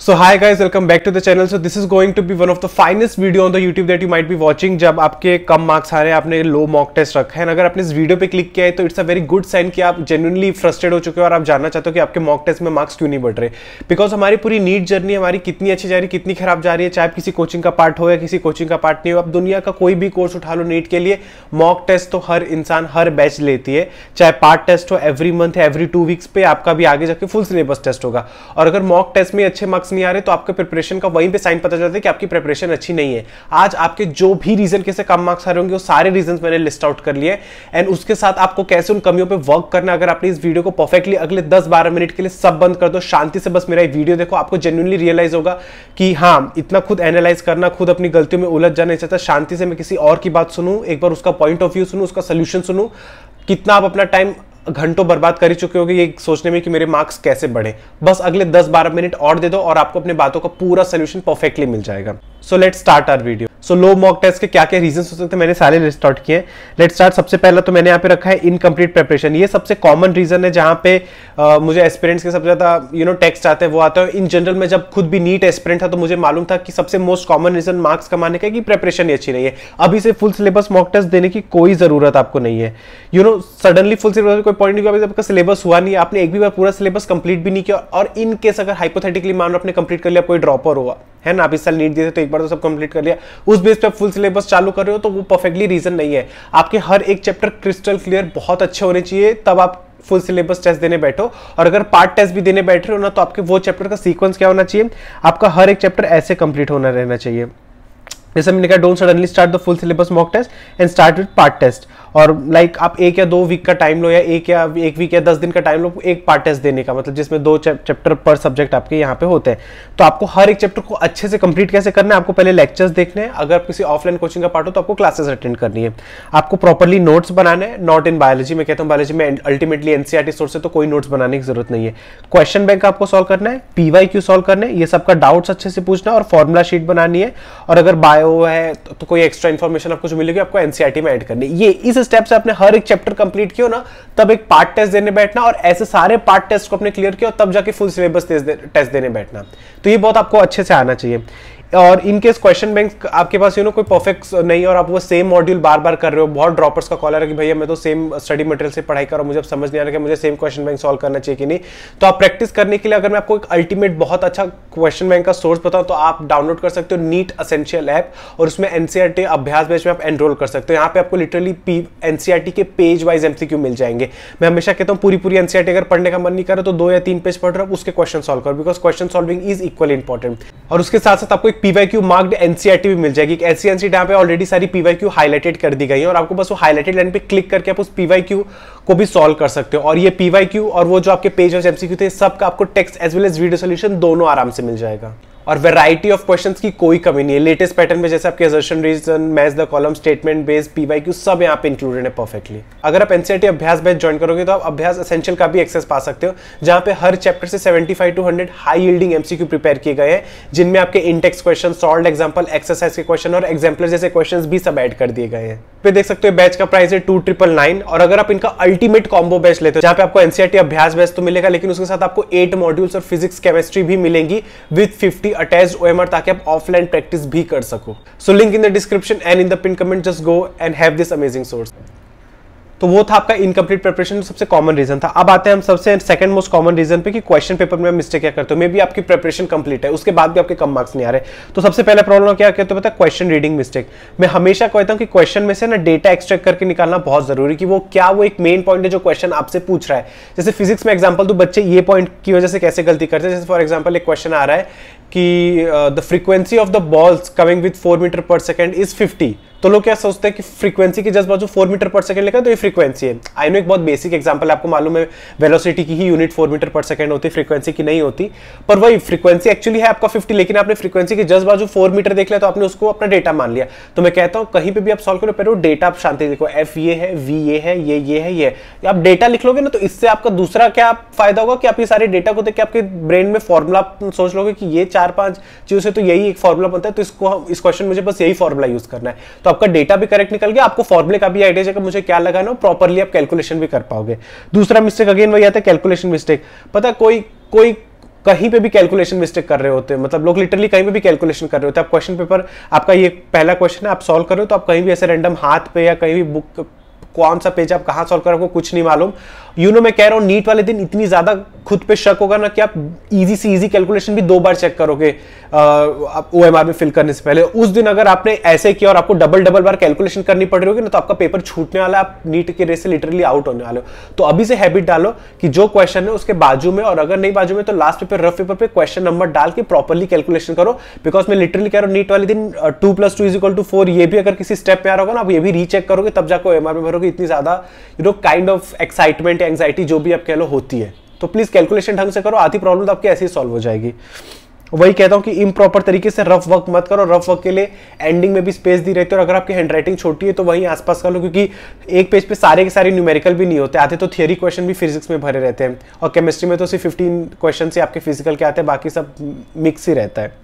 So hi guys welcome back to the channel so this is going to be one of the finest video on the YouTube that you might भी watching जब आपके कम marks आ रहे हैं आपने लो mock test रखा है अगर आपने इस वीडियो पे क्लिक किया है तो it's a very good sign कि आप जेनुअनली फ्रस्ट्रेड हो चुके हो और आप जानना चाहते हो कि आपके मॉक टेस्ट में मार्क्स क्यों नहीं बढ़ रहे बिकॉज हमारी पूरी नीट जर्नी हमारी कितनी अच्छी जा रही है कितनी खराब जा रही है चाहे आप किसी कोचिंग का पार्ट हो या किसी कोचिंग का पार्ट नहीं हो आप दुनिया का कोई भी कोर्स उठा लो नीट के लिए मॉक टेस्ट तो हर इंसान हर बैच लेती है चाहे पार्ट टेस्ट हो every month every two weeks पे आपका भी आगे जाके फुल सिलेबस टेस्ट होगा और अगर मॉक टेस्ट में अच्छे मार्क्स नहीं आ रहे तो आपके प्रिपरेशन का वहीं पे साइन पता चलता है कि आपकी प्रिपरेशन अच्छी नहीं है आज आपके जो भी रीजन के से कम मार्क्स आ रहे होंगे वो सारे रीजन मैंने लिस्ट आउट कर लिए एंड उसके साथ आपको कैसे उन कमियों पर वर्क करना अगर आपने इस वीडियो को परफेक्टली अगले दस बारह मिनट के लिए सब बंद कर दो शांति से बस मेरा वीडियो देखो आपको जेन्यूनली रियलाइज होगा कि हाँ इतना खुद एनालाइज करना खुद अपनी गलतियों में उलझ जाना चाहता शांति से मैं किसी और की बात सुनूं एक बार उसका पॉइंट ऑफ व्यू सुनूं उसका सोल्यूशन सुनूं कितना आप अपना टाइम घंटों बर्बाद कर ही चुके होंगे ये सोचने में कि मेरे मार्क्स कैसे बढ़े बस अगले 10-12 मिनट और दे दो और आपको अपने बातों का पूरा सोल्यूशन परफेक्टली मिल जाएगा so let start our video so लो मॉक टेस्ट के क्या क्या रीजन हो सकते हैं मैंने सारे लिस्ट आउट किए लेट स्टार्ट सबसे पहला तो मैंने यहाँ पे रखा है इनकम्प्लीट प्रेपरेशन ये सबसे कॉमन रीजन है जहाँ पे आ, मुझे एस्पिरेंट्स के सबसे ज़्यादा यू नो टेक्स्ट आते हैं वो आते हैं इन जनरल मैं जब खुद भी नीट एस्पिरेंट था तो मुझे मालूम था कि सबसे मोस्ट कॉमन रीजन मार्क्स कमाने का कि प्रेपरेशन ही अच्छी नहीं है अभी से फुल सिलेबस मॉक टेस्ट देने की कोई ज़रूरत आपको नहीं है you know suddenly full syllabus कोई पॉइंट नहीं आपका सिलेबस हुआ नहीं आपने एक भी बार पूरा सिलेबस कंप्लीट भी नहीं किया और इनकेस अगर हाइपोथेटिकली मान लो आपने कंप्लीट कर लिया कोई ड्रॉपर हुआ है ना आप इस साल नीट दिए तो एक बार तो सब कंप्लीट कर लिया उस बेस पे आप फुल सिलेबस चालू कर रहे हो तो वो परफेक्टली रीजन नहीं है आपके हर एक चैप्टर क्रिस्टल क्लियर बहुत अच्छे होने चाहिए तब आप फुल सिलेबस टेस्ट देने बैठो और अगर पार्ट टेस्ट भी देने बैठ रहे हो ना तो आपके वो चैप्टर का सीक्वेंस क्या होना चाहिए आपका हर एक चैप्टर ऐसे कंप्लीट होना रहना चाहिए जैसे मैंने कहा don't suddenly start the full syllabus mock test and start with part test और लाइक like आप एक या दो वीक का टाइम लो या एक या एक वीक या दस दिन का टाइम लो एक पार्ट टेस्ट देने का मतलब जिसमें दो चैप्टर पर सब्जेक्ट आपके यहाँ पे होते हैं तो आपको हर एक चैप्टर को अच्छे से कंप्लीट कैसे करना है आपको पहले लेक्चर्स देखने हैं अगर किसी ऑफलाइन कोचिंग का पार्ट हो तो आपको क्लासेस अटेंड करनी है आपको प्रॉपरली नोट्स बनाने हैं नॉट इन बायोलॉजी में कहता हूँ बायोलॉजी में अल्टीमेटली एनसीआर सोर्स से तो कोई नोट्स बनाने की जरूरत नहीं है क्वेश्चन बैंक आपको सॉल्व करना है पीवाई क्यू सॉल्व करना है ये सबका डाउट्स अच्छे से पूछना और फॉर्मुला शीट बनानी है और अगर बायो है तो, तो कोई एक्स्ट्रा इन्फॉर्मेशन आपको जो मिलेगी आपको एनसीआर e में एड करनी है ये इस स्टेप से हर एक चैप्टर कंप्लीट किया ना तब एक पार्ट टेस्ट देने बैठना और ऐसे सारे पार्ट टेस्ट को अपने क्लियर किया तब जाके फुल सिलेबस टेस्ट देने बैठना तो ये बहुत आपको अच्छे से आना चाहिए और इनकेस क्वेश्चन बैंक आपके पास यू नो कोई परफेक्ट नहीं और आप वो सेम मॉड्यूल बार बार कर रहे हो बहुत ड्रॉपर्स का कॉलर है कि भैया मैं तो सेम स्टडी मटेरियल से पढ़ाई कर रहा हूँ मुझे अब समझ नहीं आ रहा कि मुझे सेम क्वेश्चन बैंक सॉल्व करना चाहिए कि नहीं तो आप प्रैक्टिस करने के लिए अगर मैं आपको एक अल्टीमेट बहुत अच्छा क्वेश्चन बैंक का सोर्स बताऊँ तो आप डाउनलोड कर सकते हो नीट असेंशियल ऐप और उसमें एनसीआरटी e अभ्यास बैच में आप एनरोल कर सकते हो यहाँ पे आपको लिटरली एनसीआरटी e के पेज वाइज एमसीक्यू मिल जाएंगे मैं हमेशा कहता हूँ पूरी पूरी एनसीआरटी e अगर पढ़ने का मन नहीं करे तो दो या तीन पेज पढ़ रहा हूँ उसके क्वेश्चन सॉल्व करो because question solving is equal important और उसके साथ साथ आपको एक पीवाईक्यू मार्क्ड एनसीआरटी भी मिल जाएगी ऐसी एनसीट यहाँ पे ऑलरेडी सारी पीवाईक्यू हाईलाइटेड कर दी गई है और आपको बस वो हाईलाइटेड लाइन पे क्लिक करके आप उस पीवाईक्यू को भी सॉल्व कर सकते हो और ये पीवाईक्यू और वो जो आपके पेज और एमसीक्यू थे सबका आपको text as well as video solution दोनों आराम से मिल जाएगा और वैरायटी ऑफ क्वेश्चंस की कोई कमी नहीं है लेटेस्ट पैटर्न में जैसे आपके assertion reason match the column statement base PYQ सब यहाँ पे इंक्लूडेड है परफेक्टली अगर आप एनसीआर e अभ्यास बैच ज्वाइन करोगे तो आप अभ्यास एसेंशियल का भी एक्सेस पा सकते हो जहाँ पे हर चैप्टर से 75 two hundred high yielding MCQ prepare किए गए हैं जिनमें आपके intext question solve example exercise के क्वेश्चन और एग्जाम्पल जैसे क्वेश्चन भी सब एड कर दिए गए हैं पे देख सकते हो बैच का प्राइस है टू ट्रिपल नाइन और अगर आप इनका अल्टीमेट कॉम्बो बैच लेते हो जहाँ पे आपको एनसीआर e अभ्यास बैच तो मिलेगा लेकिन उसके साथ आपको एट मॉड्यूल्स और फिजिक्स केमिस्ट्री भी मिलेंगी विथ फिफ्टी भी अटैच ओ ताकि आप ऑफलाइन प्रैक्टिस भी कर सको so link in the description and in the pin comment just go and have this amazing source तो वो था आपका इनकम्प्लीट प्रिपरेशन सबसे कॉमन रीजन था अब आते हैं हम सबसे सेकंड मोस्ट कॉमन रीजन पे कि क्वेश्चन पेपर में मिस्टेक क्या करते हो मे भी आपकी प्रिपरेशन कंप्लीट है उसके बाद भी आपके कम मार्क्स नहीं आ रहे तो सबसे पहला प्रॉब्लम क्या कहते हो पता है क्वेश्चन रीडिंग मिस्टेक मैं हमेशा कहता हूँ कि क्वेश्चन में से ना डेटा एक्सट्रैक्ट करके निकालना बहुत जरूरी कि वो क्या वो एक मेन पॉइंट है जो क्वेश्चन आपसे पूछ रहा है जैसे फिजिक्स में एग्जाम्पल तो बच्चे ये पॉइंट की वजह से कैसे गलती करते हैं जैसे फॉर एग्जाम्पल एक क्वेश्चन आ रहा है कि the frequency of the balls coming with four meter per second is fifty तो लोग क्या सोचते हैं कि फ्रीक्वेंसी के जस्ट बाजू फोर मीटर पर सेकंड लेकर तो ये फ्रीक्वेंसी है आई नो एक बहुत बेसिक एग्जांपल आपको मालूम है वेलोसिटी की ही unit four meter per second होती है फ्रीक्वेंसी की नहीं होती पर वही फ्रीक्वेंसी एक्चुअली है आपका फिफ्टी लेकिन आपने फ्रीक्वेंसी के जस्ट बाजू फोर मीटर देख लिया तो आपने उसको अपना डेटा मान लिया तो मैं कहता हूँ कहीं पर भी आप सॉल्व करो पहले डेटा आप शांति देखो एफ ये है वी ये है ये ये है ये आप डेटा लिख लोगे ना तो इससे आपका दूसरा क्या फायदा होगा कि आप ये सारे डेटा को देख के आपके ब्रेन में फॉर्मुला सोच लोगे कि ये चार चार पांच चीजों से तो यही एक फॉर्मुला बनता है तो इसको इस क्वेश्चन मुझे बस यही फॉर्मुला यूज करना है तो आपका डेटा भी करेक्ट निकल गया आपको फॉर्मुले का भी आइडिया मुझे क्या लगाना हो प्रॉपरली आप कैलकुलेशन भी कर पाओगे दूसरा मिस्टेक अगेन वही आता है कैलकुलेशन मिस्टेक पता कोई कोई कहीं पे भी कैलकुलेशन मिस्टेक कर रहे होते हैं मतलब लोग लिटरली कहीं पे भी कैलकुलेशन कर रहे होते हैं आप क्वेश्चन पेपर आपका ये पहला क्वेश्चन है आप सॉल्व कर रहे हो तो आप कहीं भी ऐसे रैंडम हाथ पे या कहीं भी बुक कौन सा पेज आप कहाँ सॉल्व करोगे कुछ नहीं मालूम यू नो मैं कह रहा हूँ नीट वाले दिन इतनी ज्यादा खुद पे शक होगा ना कि आप इजी से इजी कैलकुलेशन भी दो बार चेक करोगे ओ एम आर में फिल करने से पहले उस दिन अगर आपने ऐसे किया और आपको डबल डबल बार कैलकुलेशन करनी पड़ रही होगी ना तो आपका पेपर छूटने वाला है आप नीट के रेस से लिटरली आउट होने वाले हो तो अभी से हैबिट डालो कि जो क्वेश्चन है उसके बाजू में और अगर नहीं बाजू में तो लास्ट पेपर रफ पेपर पे क्वेश्चन नंबर डाल के प्रॉपरली कैलकुलेशन करो बिकॉज मैं लिटरली कह रहा हूँ नीट वाले दिन two plus two is equal to four ये भी अगर किसी स्टेप पर आ रहा होगा ना आप ये भी रीचेक करोगे तब जाकर ओ एम आर में भरोगे इतनी ज्यादा you know kind of excitement depression anxiety जो भी आप कह लो होती है तो प्लीज़ कैलकुलेशन ढंग से करो आधी प्रॉब्लम तो आपकी ऐसे ही सॉल्व हो जाएगी वही कहता हूँ कि इम्प्रॉपर तरीके से रफ वर्क मत करो रफ वर्क के लिए एंडिंग में भी स्पेस दी रहती है और अगर आपकी हैंड राइटिंग छोटी है तो वहीं आसपास कर लो क्योंकि एक पेज पे सारे के सारे न्यूमेरिकल भी नहीं होते आते तो थियरी क्वेश्चन भी फिजिक्स में भरे रहते हैं और केमिस्ट्री में तो सिर्फ फिफ्टीन क्वेश्चन से आपके फिजिकल के आते हैं बाकी सब मिक्स ही रहता है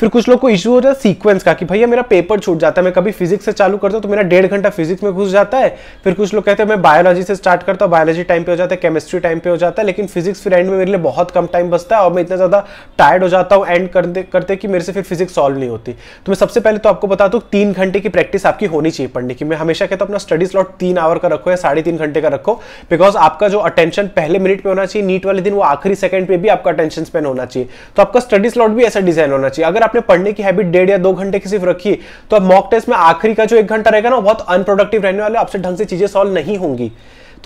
फिर कुछ लोग को इशू हो जाता है सीक्वेंस का कि भैया मेरा पेपर छूट जाता है मैं कभी फिजिक्स से चालू करता हूँ तो मेरा डेढ़ घंटा फिजिक्स में घुस जाता है फिर कुछ लोग कहते हैं मैं बायोलॉजी से स्टार्ट करता हूँ बायोलॉजी टाइम पे हो जाता है केमिस्ट्री टाइम पे हो जाता है लेकिन फिजिक्स फिर एंड में मेरे लिए बहुत कम टाइम बचता है और मैं इतना ज़्यादा टायर्ड हो जाता हूँ एंड करते करते कि मेरे से फिर फिजिक्स सॉल्व नहीं होती तो मैं सबसे पहले तो आपको बता दूँ तीन घंटे की प्रैक्टिस आपकी होनी चाहिए पढ़ने की मैं हमेशा कहता हूँ अपना स्टडी स्लॉट तीन आवर का रखो या साढ़े तीन घंटे का रखो बिकॉज आपका जो अटेंशन पहले मिनट पर होना चाहिए नीट वाले दिन वो आखिरी सेकंड पर भी आपका अटेंशन स्पेन होना चाहिए तो आपका स्टडी स्लॉट भी ऐसा डिजाइन होना चाहिए अगर आपने पढ़ने की हैबिट डेढ़ या दो घंटे की सिर्फ रखी तो अब मॉक टेस्ट में आखिरी का जो एक घंटा रहेगा ना बहुत अनप्रोडक्टिव रहने वाले आपसे ढंग से चीजें सॉल्व नहीं होंगी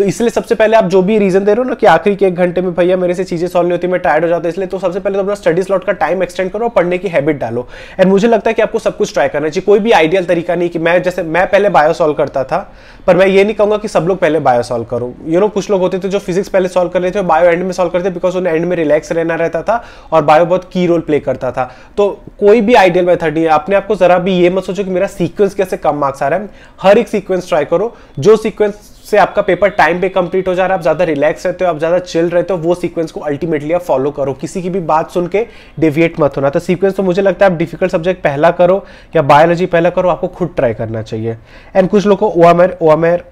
तो इसलिए सबसे पहले आप जो भी रीजन दे रहे हो ना कि आखिरी के एक घंटे में भैया मेरे से चीजें सॉल्व नहीं होती मैं टायर्ड हो जाता इसलिए तो सबसे पहले तो अपना स्टडी स्लॉट का टाइम एक्सटेंड करो और पढ़ने की हैबिट डालो एंड मुझे लगता है कि आपको सब कुछ ट्राई करना चाहिए कोई भी आइडियल तरीका नहीं कि मैं जैसे मैं पहले बायो सॉल्व करता था पर मैं ये नहीं कहूँगा कि सब लोग पहले बायो सॉल्व करो यू नो कुछ लोग होते थे जो फिजिक्स पहले सॉल्व कर रहे थे बायो एंड में सॉल्व करते बिकॉज उन्हें एंड में रिलैक्स रहना रहता था और बायो बहुत की रोल प्ले करता था तो कोई भी आइडियल मेथड नहीं है अपने आपको जरा भी ये मत सोचो कि मेरा सीक्वेंस कैसे कम मार्क्स आ रहा है हर एक सीक्वेंस ट्राई करो जो सीक्वेंस से आपका पेपर टाइम पे कंप्लीट हो जा रहा है आप ज्यादा रिलैक्स रहते हो आप ज्यादा चिल रहते हो वो सीक्वेंस को अल्टीमेटली आप फॉलो करो किसी की भी बात सुन के डेविएट मत होना तो सीक्वेंस तो मुझे लगता है आप डिफिकल्ट सब्जेक्ट पहला करो या बायोलॉजी पहला करो आपको खुद ट्राई करना चाहिए एंड कुछ लोग को ओआमर ओआमर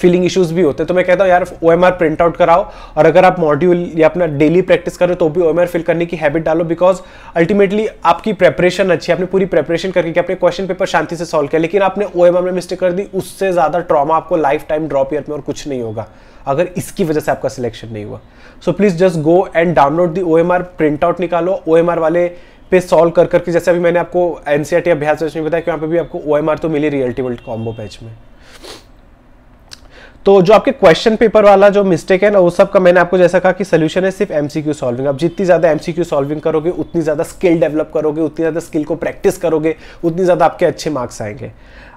फीलिंग इश्यूज भी होते हैं तो मैं कहता हूँ यार O M R print out कराओ और अगर आप मॉड्यूल या अपना डेली प्रैक्टिस करो तो भी ओ एम आर फिल करने की हैबिट डालो बिकॉज अल्टीमेटली आपकी प्रेपरेशन अच्छी है आपने पूरी प्रेपरेशन करके कि अपने क्वेश्चन पेपर शांति से सॉल्व किया लेकिन आपने ओ एम आर में मिस्टेक कर दी उससे ज़्यादा ट्रामा आपको लाइफ टाइम ड्रॉप ईयर में और कुछ नहीं होगा अगर इसकी वजह से आपका सिलेक्शन नहीं हुआ so please just go and download the O M R print out निकालो ओ एम आर वाले पे सॉल्व कर करके जैसे अभी मैंने आपको एनसीआर टी e अभ्यास में बताया कि वहाँ पे भी आपको ओ एम आर तो मिली रियल्टी वर्ल्ड कॉम्बो बैच में तो जो आपके क्वेश्चन पेपर वाला जो मिस्टेक है ना वो सब का मैंने आपको जैसा कहा कि सोल्यूशन है सिर्फ एमसीक्यू सॉल्विंग आप जितनी ज़्यादा एमसीक्यू सॉल्विंग करोगे उतनी ज़्यादा स्किल डेवलप करोगे उतनी ज़्यादा स्किल को प्रैक्टिस करोगे उतनी ज़्यादा आपके अच्छे मार्क्स आएंगे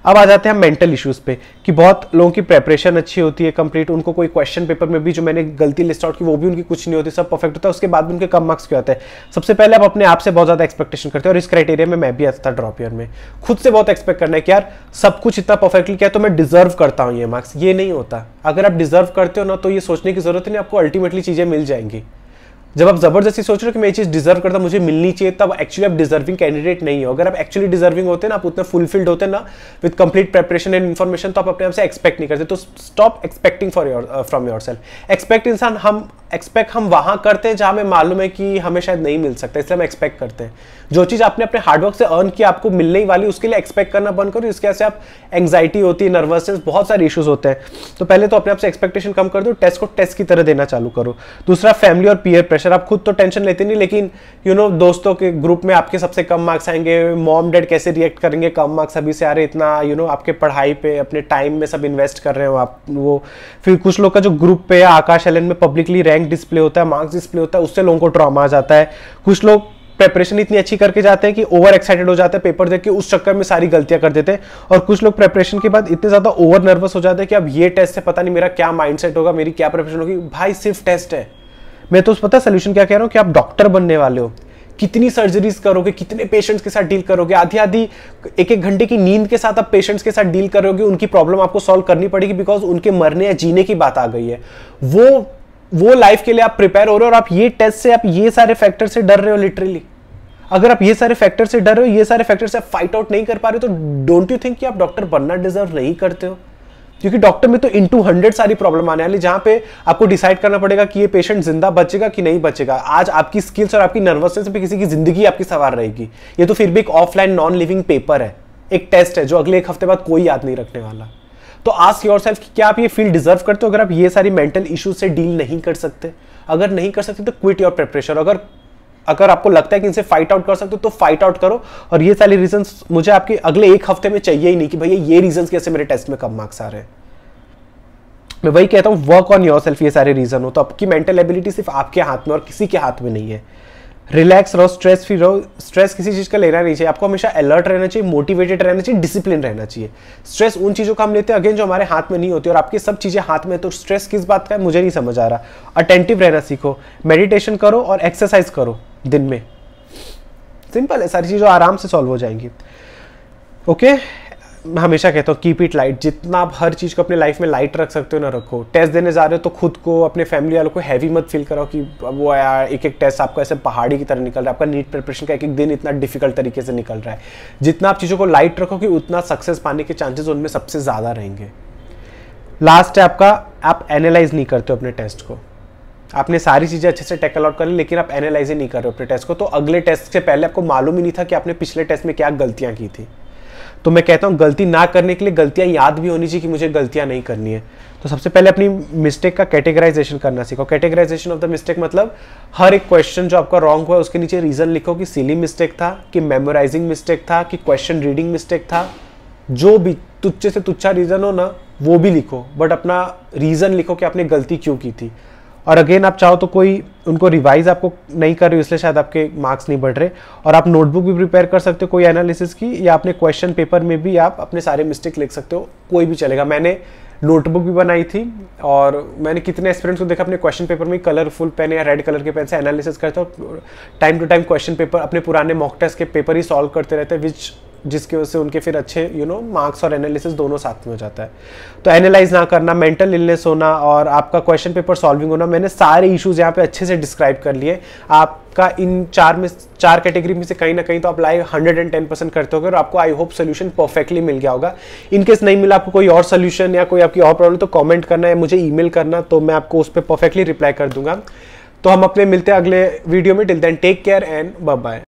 अब आ जाते हैं मेंटल इश्यूज पे कि बहुत लोगों की प्रेपरेशन अच्छी होती है कंप्लीट उनको कोई क्वेश्चन पेपर में भी जो मैंने गलती लिस्ट आउट की वो भी उनकी कुछ नहीं होती सब परफेक्ट होता है उसके बाद भी उनके कम मार्क्स क्यों आते हैं सबसे पहले आप अपने आप से बहुत ज़्यादा एक्सपेक्टेशन करते हैं और इस क्राइटेरिया में मैं भी आता था ड्रॉप ईयर में खुद से बहुत एक्सपेक्ट करना है कि यार सब कुछ इतना परफेक्टली किया तो मैं डिजर्व करता हूँ ये मार्क्स ये नहीं होता अगर आप डिजर्व करते हो ना तो ये सोचने की जरूरत नहीं आपको अल्टीमेटली चीज़ें मिल जाएंगी जब आप जबरदस्ती सोच रहे हो कि मैं ये चीज डिजर्व करता मुझे मिलनी चाहिए तब एक्चुअली आप डिजर्विंग कैंडिडेट नहीं हो अगर आप एक्चुअली डिजर्विंग होते ना आप उतने फुलफिल्ड होते ना with complete preparation and information तो आप अपने आप से एक्सपेक्ट नहीं करते तो stop expecting for your from yourself expect इंसान हम एक्सपेक्ट हम वहां करते हैं जहां हमें मालूम है कि हमें शायद नहीं मिल सकता इसलिए हम एक्सपेक्ट करते हैं जो चीज आपने अपने हार्डवर्क से अर्न किया आपको मिलने ही वाली उसके लिए एक्सपेक्ट करना बंद करो इसके ऐसे आप एंगजाइटी होती है नर्वसनेस बहुत सारे इशूज होते हैं तो पहले तो अपने आपसे एक्सपेक्टेशन कम कर दो टेस्ट को टेस्ट की तरह देना चालू करो दूसरा फैमिली और पीयर प्रेशर आप खुद तो टेंशन लेते नहीं लेकिन यू नो दोस्तों के ग्रुप में आपके सबसे कम मार्क्स आएंगे मॉम डैड कैसे रिएक्ट करेंगे कम मार्क्स अभी से आ रहे इतना यू नो आपके पढ़ाई पे अपने टाइम में सब इन्वेस्ट कर रहे हो आप वो फिर कुछ लोग का जो ग्रुप पे या आकाश एलन में पब्लिकली रैंक डिस्प्ले होता है मार्क्स डिस्प्ले होता है उससे लोगों को ट्रॉमा आ जाता है कुछ लोग प्रेपरेशन इतनी अच्छी करके जाते हैं कि ओवर एक्साइटेड हो जाते हैं पेपर देख के उस चक्कर में सारी गलतियां कर देते हैं और कुछ लोग प्रेपरेशन के बाद इतने ज्यादा ओवर नर्वस हो जाते हैं कि अब ये टेस्ट से पता नहीं मेरा क्या माइंडसेट होगा मेरी क्या प्रेपरेशन होगी भाई सिर्फ टेस्ट है मैं तो उस पता सोल्यूशन क्या कह रहा हूँ कि आप डॉक्टर बनने वाले हो कितनी सर्जरीज करोगे कितने पेशेंट्स के साथ डील करोगे आधी आधी एक एक घंटे की नींद के साथ आप पेशेंट्स के साथ डील करोगे उनकी प्रॉब्लम आपको सॉल्व करनी पड़ेगी बिकॉज उनके मरने या जीने की बात आ गई है वो वो लाइफ के लिए आप प्रिपेयर हो रहे हो और आप ये टेस्ट से आप ये सारे फैक्टर से डर रहे हो लिटरली अगर आप ये सारे फैक्टर से डर रहे हो ये सारे फैक्टर से आप फाइट आउट नहीं कर पा रहे हो तो डोंट यू थिंक कि आप डॉक्टर बनना डिजर्व नहीं करते हो क्योंकि डॉक्टर में तो इन टू हंड्रेड सारी प्रॉब्लम आने वाली जहां पे आपको डिसाइड करना पड़ेगा कि ये पेशेंट जिंदा बचेगा कि नहीं बचेगा आज आपकी स्किल्स और आपकी नर्वसनेस पे किसी की जिंदगी आपकी सवार रहेगी ये तो फिर भी एक ऑफलाइन नॉन लिविंग पेपर है एक टेस्ट है जो अगले एक हफ्ते बाद कोई याद नहीं रखने वाला तो आस्क योर सेल्फ क्या आप ये फील्ड डिजर्व करते हो अगर आप ये सारी मेंटल इश्यूज से डील नहीं कर सकते अगर नहीं कर सकते तो क्विट योर प्रिपरेशन अगर अगर आपको लगता है कि इनसे फाइट आउट कर सकते हो तो फाइट आउट करो और ये सारे रीजन मुझे आपके अगले एक हफ्ते में चाहिए ही नहीं कि भैया ये रीजन कैसे मेरे टेस्ट में कम मार्क्स आ रहे हैं मैं वही कहता हूँ वर्क ऑन योर सेल्फ ये सारे रीजन हो तो आपकी मेंटल एबिलिटी सिर्फ आपके हाथ में और किसी के हाथ में नहीं है रिलैक्स रहो स्ट्रेस फ्री रहो स्ट्रेस किसी चीज़ का लेना नहीं चाहिए आपको हमेशा अलर्ट रहना चाहिए मोटिवेटेड रहना चाहिए डिसिप्लिन रहना चाहिए स्ट्रेस उन चीज़ों का हम लेते हैं अगेन जो हमारे हाथ में नहीं होती और आपकी सब चीज़ें हाथ में तो स्ट्रेस किस बात का है मुझे नहीं समझ आ रहा अटेंटिव रहना सीखो मेडिटेशन करो और एक्सरसाइज करो दिन में सिंपल है सारी चीज़ें आराम से सॉल्व हो जाएंगी ओके okay? हमेशा कहता हूँ कीप इट लाइट जितना आप हर चीज़ को अपने लाइफ में लाइट रख सकते हो ना रखो टेस्ट देने जा रहे हो तो खुद को अपने फैमिली वालों को हैवी मत फील कराओ कि वो यार एक एक टेस्ट आपका ऐसे पहाड़ी की तरह निकल रहा है आपका नीट प्रिपरेशन का एक एक दिन इतना डिफिकल्ट तरीके से निकल रहा है जितना आप चीज़ों को लाइट रखोगे उतना सक्सेस पाने के चांसेज उनमें सबसे ज़्यादा रहेंगे लास्ट है आपका आप एनालाइज नहीं करते हो अपने टेस्ट को आपने सारी चीज़ें अच्छे से टैकल आउट कर ली लेकिन आप एनालाइज ही नहीं कर रहे हो अपने टेस्ट को तो अगले टेस्ट से पहले आपको मालूम ही नहीं था कि आपने पिछले टेस्ट में क्या गलतियाँ की थी तो मैं कहता हूँ गलती ना करने के लिए गलतियाँ याद भी होनी चाहिए कि मुझे गलतियाँ नहीं करनी है तो सबसे पहले अपनी मिस्टेक का कैटेगराइजेशन करना सीखो कैटेगराइजेशन ऑफ द मिस्टेक मतलब हर एक क्वेश्चन जो आपका रॉन्ग हुआ उसके नीचे रीज़न लिखो कि सिली मिस्टेक था कि मेमोराइजिंग मिस्टेक था कि क्वेश्चन रीडिंग मिस्टेक था जो भी तुच्छे से तुच्छा रीज़न हो ना वो भी लिखो बट अपना रीज़न लिखो कि आपने गलती क्यों की थी और अगेन आप चाहो तो कोई उनको रिवाइज आपको नहीं कर रहे हो इसलिए शायद आपके मार्क्स नहीं बढ़ रहे और आप नोटबुक भी प्रिपेयर कर सकते हो कोई एनालिसिस की या अपने क्वेश्चन पेपर में भी आप अपने सारे मिस्टेक लिख सकते हो कोई भी चलेगा मैंने नोटबुक भी बनाई थी और मैंने कितने स्टूडेंट्स को देखा अपने क्वेश्चन पेपर में कलरफुल पेन या रेड कलर के पेन से एनालिसिस करते हो time to time question paper अपने पुराने मॉक टेस्ट के पेपर ही सॉल्व करते रहते हैं विच जिसकी वजह से उनके फिर अच्छे यू नो मार्क्स और एनालिसिस दोनों साथ में हो जाता है तो एनालाइज ना करना मेंटल इलनेस होना और आपका क्वेश्चन पेपर सॉल्विंग होना मैंने सारे इश्यूज यहाँ पे अच्छे से डिस्क्राइब कर लिए आपका इन चार में चार कैटेगरी में से कहीं ना कहीं तो आप live hundred and ten percent करते हो और आपको आई होप सोल्यूशन परफेक्टली मिल गया होगा इनकेस नहीं मिला आपको कोई और सोल्यूशन या कोई आपकी और प्रॉब्लम तो कॉमेंट करना है मुझे ई करना तो मैं आपको उस परफेक्टली रिप्लाई कर दूंगा तो हम अपने मिलते हैं अगले वीडियो में till then take care and bye